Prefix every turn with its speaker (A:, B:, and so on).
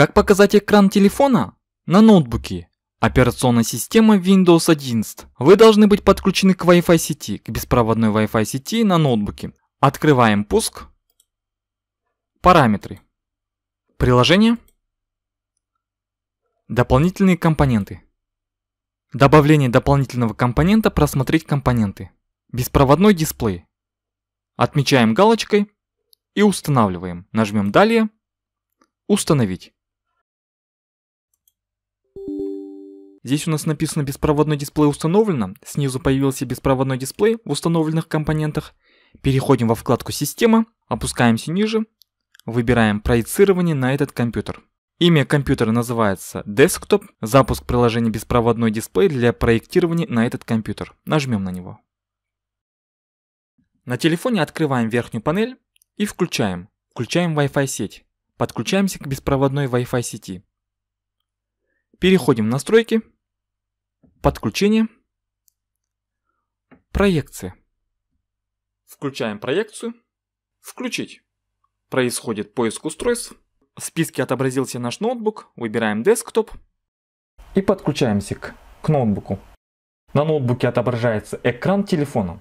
A: Как показать экран телефона? На ноутбуке. Операционная система Windows 11. Вы должны быть подключены к Wi-Fi сети, к беспроводной Wi-Fi сети на ноутбуке. Открываем пуск. Параметры. Приложение. Дополнительные компоненты. Добавление дополнительного компонента «Просмотреть компоненты». Беспроводной дисплей. Отмечаем галочкой и устанавливаем. Нажмем «Далее». «Установить». Здесь у нас написано «Беспроводной дисплей установлено», снизу появился беспроводной дисплей в установленных компонентах. Переходим во вкладку «Система», опускаемся ниже, выбираем «Проецирование на этот компьютер». Имя компьютера называется Desktop, запуск приложения «Беспроводной дисплей» для проектирования на этот компьютер. Нажмем на него. На телефоне открываем верхнюю панель и включаем. Включаем Wi-Fi сеть. Подключаемся к беспроводной Wi-Fi сети. Переходим в настройки. Подключение. Проекция. Включаем проекцию. Включить. Происходит поиск устройств. В списке отобразился наш ноутбук. Выбираем десктоп. И подключаемся к, к ноутбуку. На ноутбуке отображается экран телефона.